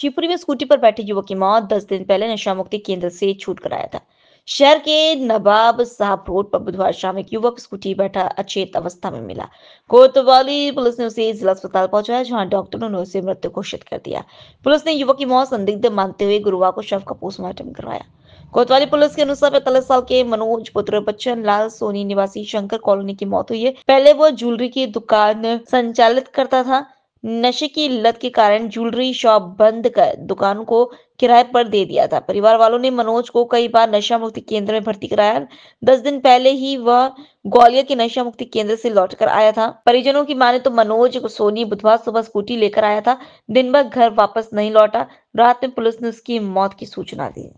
शिवपुरी में स्कूटी पर बैठे युवक की मौत दस दिन पहले नशा मुक्ति केंद्र से छूट कराया था शहर के नवाब साहब रोड पर बुधवार शाम एक युवक स्कूटी बैठा अचेत अवस्था में मिला कोतवाली पुलिस ने उसे जिला अस्पताल पहुंचाया जहां डॉक्टरों ने उसे मृत्यु घोषित कर दिया पुलिस ने युवक की मौत संदिग्ध मानते हुए गुरुवार को शव का पोस्टमार्टम करवाया कोतवाली पुलिस के अनुसार पैतालीस साल के मनोज पुत्र बच्चन लाल सोनी निवासी शंकर कॉलोनी की मौत हुई है पहले वो ज्वेलरी की दुकान संचालित करता था नशे की लत के कारण ज्वेलरी शॉप बंद कर दुकान को किराए पर दे दिया था परिवार वालों ने मनोज को कई बार नशा मुक्ति केंद्र में भर्ती कराया दस दिन पहले ही वह ग्वालियर के नशा मुक्ति केंद्र से लौटकर आया था परिजनों की माने तो मनोज सोनी बुधवार सुबह स्कूटी लेकर आया था दिन भर घर वापस नहीं लौटा रात में पुलिस ने उसकी मौत की सूचना दी